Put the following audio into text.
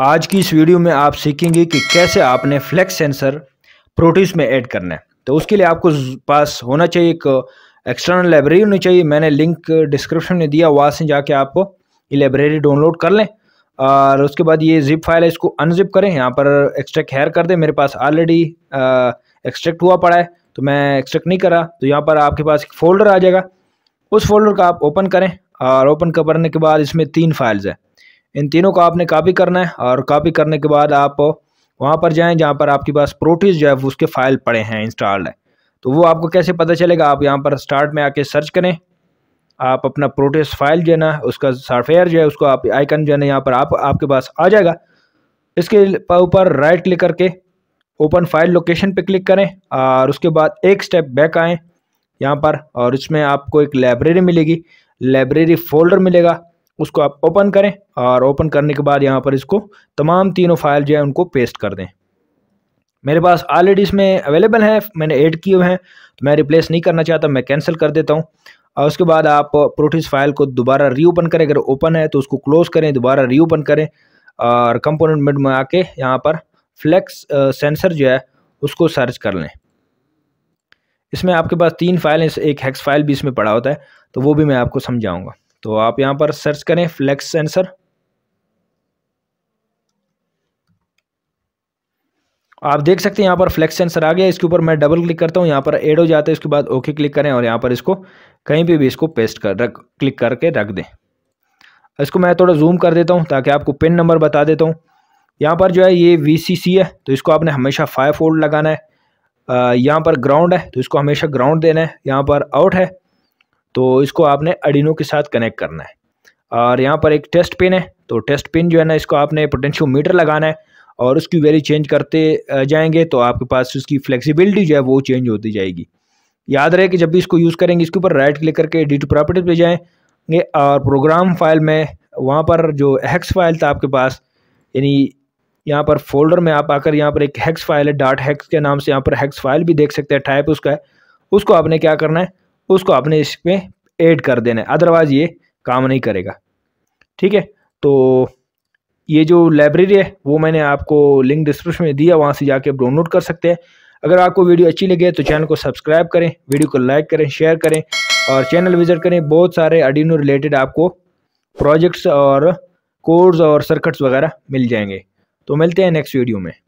आज की इस वीडियो में आप सीखेंगे कि कैसे आपने फ्लैक्स सेंसर प्रोटीज में ऐड करना है तो उसके लिए आपको पास होना चाहिए एक एक्सटर्नल लाइब्रेरी होनी चाहिए मैंने लिंक डिस्क्रिप्शन में दिया वहाँ से जाके आप ये लाइब्रेरी डाउनलोड कर लें और उसके बाद ये जिप फाइल है इसको अनजिप करें यहाँ पर एक्सट्रैक्ट हेयर कर दें मेरे पास ऑलरेडी एक्सट्रैक्ट हुआ पड़ा है तो मैं एक्सट्रैक्ट नहीं करा तो यहाँ पर आपके पास एक फोल्डर आ जाएगा उस फोल्डर का आप ओपन करें और ओपन करने के बाद इसमें तीन फाइल्स हैं इन तीनों को आपने कापी करना है और कापी करने के बाद आप वहाँ पर जाएँ जहाँ पर आपके पास प्रोटीज जो है उसके फाइल पड़े हैं इंस्टॉल्ड है तो वो आपको कैसे पता चलेगा आप यहाँ पर स्टार्ट में आके सर्च करें आप अपना प्रोटेस फाइल जो है ना उसका सॉफ्टवेयर जो है उसको आप आइकन जो है ना यहाँ पर आप आपके पास आ जाएगा इसके ऊपर राइट क्लिक करके ओपन फाइल लोकेशन पे क्लिक करें और उसके बाद एक स्टेप बैक आएँ यहाँ पर और इसमें आपको एक लाइब्रेरी मिलेगी लाइब्रेरी फोल्डर मिलेगा उसको आप ओपन करें और ओपन करने के बाद यहाँ पर इसको तमाम तीनों फाइल जो है उनको पेस्ट कर दें मेरे पास ऑलरेडी इसमें अवेलेबल है मैंने ऐड किए हुए हैं तो मैं रिप्लेस नहीं करना चाहता मैं कैंसिल कर देता हूँ और उसके बाद आप प्रोटीस फाइल को दोबारा रीओपन करें अगर ओपन है तो उसको क्लोज़ करें दोबारा रीओपन करें और कंपोनेंट में आके यहाँ पर फ्लैक्स सेंसर जो है उसको सर्च कर लें इसमें आपके पास तीन फाइलें एक हैक्स फाइल भी इसमें पड़ा होता है तो वो भी मैं आपको समझाऊँगा तो आप यहां पर सर्च करें फ्लेक्स सेंसर आप देख सकते हैं यहाँ पर फ्लेक्स सेंसर आ गया इसके ऊपर मैं डबल क्लिक करता हूँ यहाँ पर एड हो जाता है इसके बाद ओके क्लिक करें और यहाँ पर इसको कहीं पे भी इसको पेस्ट कर रख क्लिक करके रख दें इसको मैं थोड़ा जूम कर देता हूँ ताकि आपको पिन नंबर बता देता हूँ यहाँ पर जो है ये वी है तो इसको आपने हमेशा फाइव फोल्ड लगाना है यहाँ पर ग्राउंड है तो इसको हमेशा ग्राउंड देना है यहाँ पर आउट है तो इसको आपने अडिनो के साथ कनेक्ट करना है और यहाँ पर एक टेस्ट पिन है तो टेस्ट पिन जो है ना इसको आपने मीटर लगाना है और उसकी वैल्यू चेंज करते जाएंगे तो आपके पास उसकी फ्लेक्सिबिलिटी जो है वो चेंज होती जाएगी याद रहे कि जब भी इसको यूज़ करेंगे इसके ऊपर राइट क्लिक करके डी टू प्रॉपर्टीज पे जाएंगे और प्रोग्राम फाइल में वहाँ पर जो हैक्स फाइल था आपके पास यानी यहाँ पर फोल्डर में आप आकर यहाँ पर एक हैक्स फाइल है डाट हैक्स के नाम से यहाँ पर हैक्स फाइल भी देख सकते हैं टाइप उसका है उसको आपने क्या करना है उसको आपने इसमें ऐड कर देना है अदरवाइज़ ये काम नहीं करेगा ठीक है तो ये जो लाइब्रेरी है वो मैंने आपको लिंक डिस्क्रिप्शन में दिया वहाँ से जाके डाउनलोड कर सकते हैं अगर आपको वीडियो अच्छी लगे तो चैनल को सब्सक्राइब करें वीडियो को लाइक करें शेयर करें और चैनल विजिट करें बहुत सारे अडीनो रिलेटेड आपको प्रोजेक्ट्स और कोर्स और सर्कट्स वगैरह मिल जाएंगे तो मिलते हैं नेक्स्ट वीडियो में